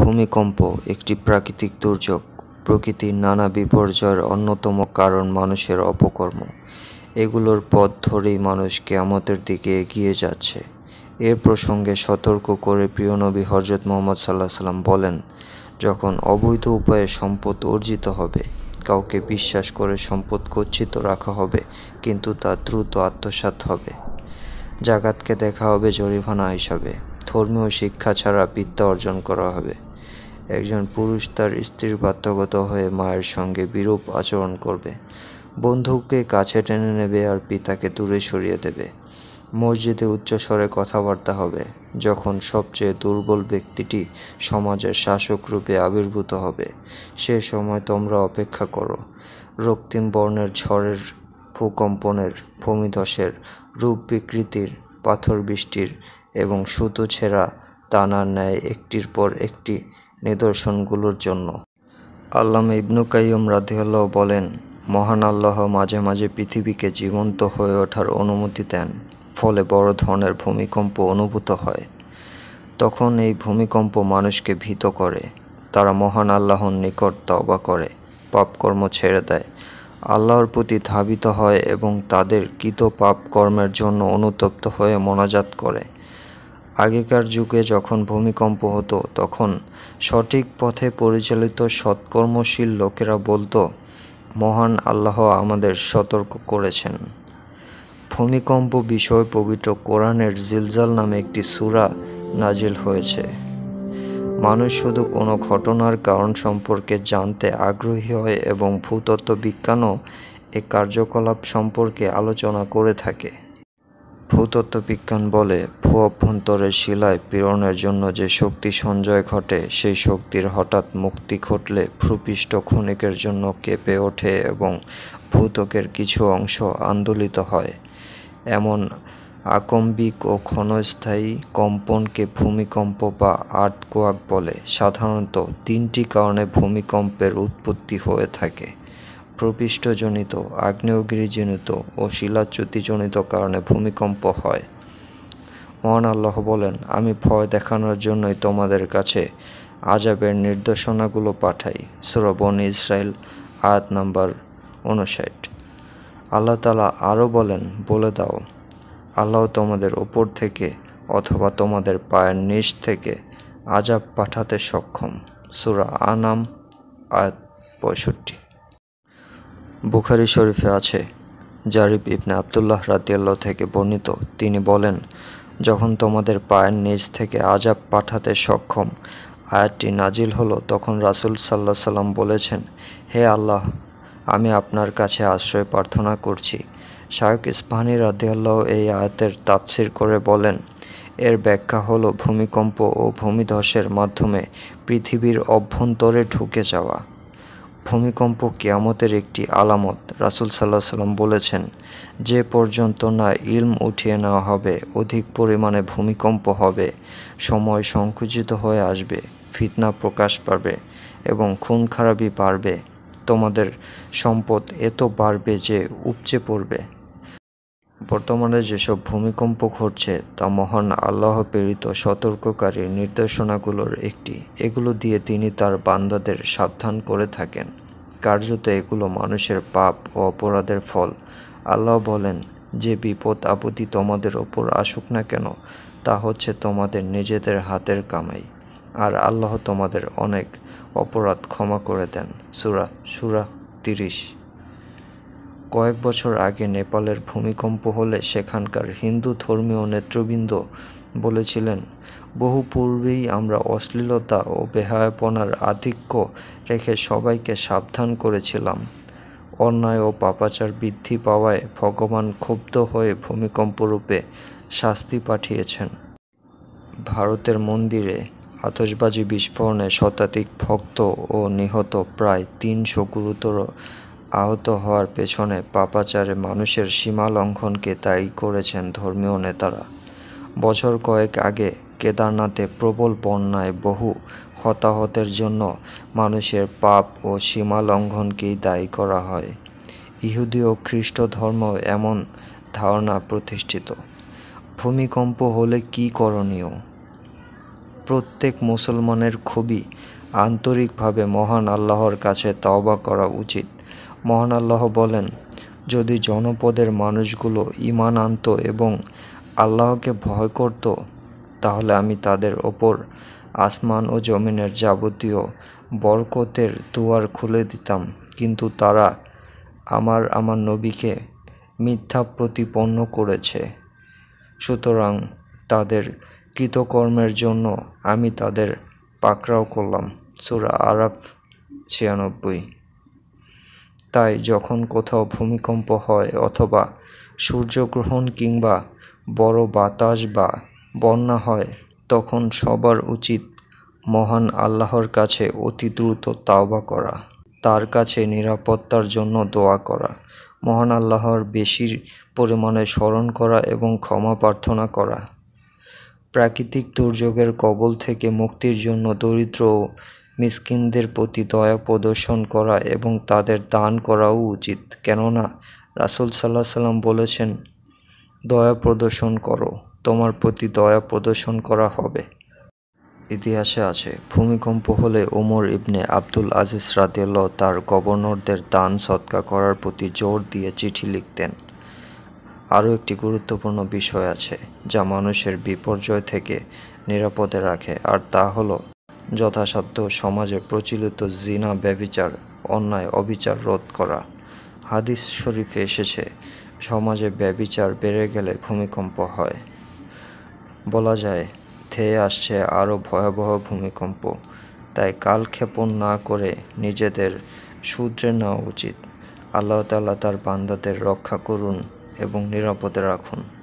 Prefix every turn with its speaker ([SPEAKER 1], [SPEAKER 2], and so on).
[SPEAKER 1] ভূমিকম্প একটি প্রাকৃতিক দুর্যোগ প্রকৃতির নানা বিপর্যয়ের অন্যতম কারণ মানুষের অপকর্ম এগুলোর পথ ধরেই মানুষ কেয়ামতের দিকে এগিয়ে যাচ্ছে এর প্রসঙ্গে সতর্ক করে প্রিয় নবী হজরত মোহাম্মদ সাল্লাহ সাল্লাম বলেন যখন অবৈধ উপায়ে সম্পদ অর্জিত হবে কাউকে বিশ্বাস করে সম্পদ গচ্ছিত রাখা হবে কিন্তু তা দ্রুত আত্মসাত হবে জাগাতকে দেখা হবে জরিফানা হিসাবে ধর্মীয় শিক্ষা ছাড়া বিদ্যা অর্জন করা হবে একজন পুরুষ তার স্ত্রীর বাধ্যগত হয়ে মায়ের সঙ্গে বিরূপ আচরণ করবে বন্ধুকে কাছে টেনে নেবে আর পিতাকে দূরে সরিয়ে দেবে মসজিদে উচ্চস্বরে কথাবার্তা হবে যখন সবচেয়ে দুর্বল ব্যক্তিটি সমাজের শাসক রূপে আবির্ভূত হবে সে সময় তোমরা অপেক্ষা করো রক্তিম বর্ণের ঝড়ের ভূকম্পনের ভূমিধসের রূপ বিকৃতির পাথর বৃষ্টির এবং সুতো ছেঁড়া তানার ন্যায় একটির পর একটি নিদর্শনগুলোর জন্য আল্লাহ ইবনু কাইম রাধিয়াল্লাহ বলেন মহান আল্লাহ মাঝে মাঝে পৃথিবীকে জীবন্ত হয়ে ওঠার অনুমতি দেন ফলে বড় ধরনের ভূমিকম্প অনুভূত হয় তখন এই ভূমিকম্প মানুষকে ভীত করে তারা মহান আল্লাহর নিকট তবা করে পাপকর্ম ছেড়ে দেয় আল্লাহর প্রতি ধাবিত হয় এবং তাদের কৃত পাপকর্মের জন্য অনুতপ্ত হয়ে মোনাজাত করে আগেকার যুগে যখন ভূমিকম্প হতো তখন সঠিক পথে পরিচালিত সৎকর্মশীল লোকেরা বলতো মহান আল্লাহ আমাদের সতর্ক করেছেন ভূমিকম্প বিষয় পবিত্র কোরআনের জিলজাল নামে একটি সুরা নাজিল হয়েছে মানুষ শুধু কোনো ঘটনার কারণ সম্পর্কে জানতে আগ্রহী হয় এবং ভূতত্ত্ব বিজ্ঞানও এ কার্যকলাপ সম্পর্কে আলোচনা করে থাকে ভূতত্ত্ববিজ্ঞান বলে ভূ অভ্যন্তরের শিলায় পীড়নের জন্য যে শক্তি সঞ্চয় ঘটে সেই শক্তির হঠাৎ মুক্তি ঘটলে ভূপৃষ্ঠ ক্ষণিকের জন্য কেঁপে ওঠে এবং ভূত্বকের কিছু অংশ আন্দোলিত হয় এমন আকম্বিক ও ক্ষণস্থায়ী কম্পনকে ভূমিকম্প বা আর্টকোয়াক বলে সাধারণত তিনটি কারণে ভূমিকম্পের উৎপত্তি হয়ে থাকে প্রবিষ্টজনিত আগ্নেয়গিরিজনিত ও শিলাচ্যুতিজনিত কারণে ভূমিকম্প হয় মহান আল্লাহ বলেন আমি ভয় দেখানোর জন্যই তোমাদের কাছে আজাবের নির্দেশনাগুলো পাঠাই সুরবন ইসরায়েল আয়াত নাম্বার উনষাট আল্লাহ তালা আরও বলেন বলে দাও আল্লাহ তোমাদের ওপর থেকে অথবা তোমাদের পায়ের নিচ থেকে আজাব পাঠাতে সক্ষম সুরা আনাম আয়াত পঁয়ষট্টি বুখারি শরীফে আছে জারিফ ইবনে আবদুল্লাহ রাতিয়াল্লাহ থেকে বর্ণিত তিনি বলেন যখন তোমাদের পায়ের নিচ থেকে আজাব পাঠাতে সক্ষম আয়াতটি নাজিল হলো তখন রাসুল সাল্লাহ সাল্লাম বলেছেন হে আল্লাহ আমি আপনার কাছে আশ্রয় প্রার্থনা করছি শায়ক ইসফানি রাদিয়াল্লাহ এই আয়াতের তাফসির করে বলেন এর ব্যাখ্যা হলো ভূমিকম্প ও ভূমিধসের মাধ্যমে পৃথিবীর অভ্যন্তরে ঢুকে যাওয়া ভূমিকম্প কেয়ামতের একটি আলামত রাসুল সাল্লাহ সাল্লাম বলেছেন যে পর্যন্ত না ইলম উঠিয়ে নেওয়া হবে অধিক পরিমাণে ভূমিকম্প হবে সময় সংকুচিত হয়ে আসবে ফিতনা প্রকাশ পাবে এবং খুন খারাপি বাড়বে তোমাদের সম্পদ এত বাড়বে যে উপচে পড়বে বর্তমানে যেসব ভূমিকম্প ঘটছে তা মহান আল্লাহ প্রেরিত সতর্ককারী নির্দেশনাগুলোর একটি এগুলো দিয়ে তিনি তার বান্দাদের সাবধান করে থাকেন কার্যত এগুলো মানুষের পাপ ও অপরাধের ফল আল্লাহ বলেন যে বিপদ আপত্তি তোমাদের ওপর আসুক না কেন তা হচ্ছে তোমাদের নিজেদের হাতের কামাই আর আল্লাহ তোমাদের অনেক অপরাধ ক্ষমা করে দেন সুরা সুরা তিরিশ কয়েক বছর আগে নেপালের ভূমিকম্প হলে সেখানকার হিন্দু ধর্মীয় নেতৃবৃন্দ বলেছিলেন বহু পূর্বেই আমরা অশ্লীলতা ও বেহায়াপনার আধিক্য রেখে সবাইকে সাবধান করেছিলাম অন্যায় ও পাপাচার বৃদ্ধি পাওয়ায় ভগবান ক্ষুব্ধ হয়ে ভূমিকম্পরূপে শাস্তি পাঠিয়েছেন ভারতের মন্দিরে আতসবাজি বিস্ফোরণে শতাধিক ভক্ত ও নিহত প্রায় তিনশো গুরুতর আহত হওয়ার পেছনে পাপাচারে মানুষের সীমা লঙ্ঘনকে দায়ী করেছেন ধর্মীয় নেতারা বছর কয়েক আগে কেদারনাথে প্রবল বন্যায় বহু হতাহতের জন্য মানুষের পাপ ও সীমা লঙ্ঘনকেই দায়ী করা হয় ইহুদি ও খ্রিস্ট ধর্ম এমন ধারণা প্রতিষ্ঠিত ভূমিকম্প হলে কি করণীয় প্রত্যেক মুসলমানের খুবই আন্তরিকভাবে মহান আল্লাহর কাছে তওবা করা উচিত মহান আল্লাহ বলেন যদি জনপদের মানুষগুলো ইমান আনত এবং আল্লাহকে ভয় করত তাহলে আমি তাদের ওপর আসমান ও জমিনের যাবতীয় বরকতের দুয়ার খুলে দিতাম কিন্তু তারা আমার আমার নবীকে মিথ্যা প্রতিপন্ন করেছে সুতরাং তাদের কৃতকর্মের জন্য আমি তাদের পাকড়াও করলাম সুরা আরাফ ছিয়ানব্বই তাই যখন কোথাও ভূমিকম্প হয় অথবা সূর্যগ্রহণ কিংবা বড় বাতাস বা বন্যা হয় তখন সবার উচিত মহান আল্লাহর কাছে অতি দ্রুত তাওবা করা তার কাছে নিরাপত্তার জন্য দোয়া করা মহান আল্লাহর বেশি পরিমাণে স্মরণ করা এবং ক্ষমা প্রার্থনা করা প্রাকৃতিক দুর্যোগের কবল থেকে মুক্তির জন্য দরিদ্র মিসকিনদের প্রতি দয়া প্রদর্শন করা এবং তাদের দান করাও উচিত কেননা রাসুল সাল্লাহ সাল্লাম বলেছেন দয়া প্রদর্শন করো তোমার প্রতি দয়া প্রদর্শন করা হবে ইতিহাসে আছে ভূমিকম্প হলে ওমর ইবনে আব্দুল আজিজ রাতেল তার গভর্নরদের দান সৎকা করার প্রতি জোর দিয়ে চিঠি লিখতেন আরও একটি গুরুত্বপূর্ণ বিষয় আছে যা মানুষের বিপর্যয় থেকে নিরাপদে রাখে আর তা হলো যথাসাধ্য সমাজে প্রচলিত জিনা ব্যবিচার অন্যায় অবিচার রোধ করা হাদিস শরীফে এসেছে সমাজে ব্যবিচার বেড়ে গেলে ভূমিকম্প হয় বলা যায় থেয়ে আসছে আরও ভয়াবহ ভূমিকম্প তাই কালক্ষেপণ না করে নিজেদের শুধরে নেওয়া উচিত আল্লাহ তাল্লাহ তার বান্দাদের রক্ষা করুন এবং নিরাপদে রাখুন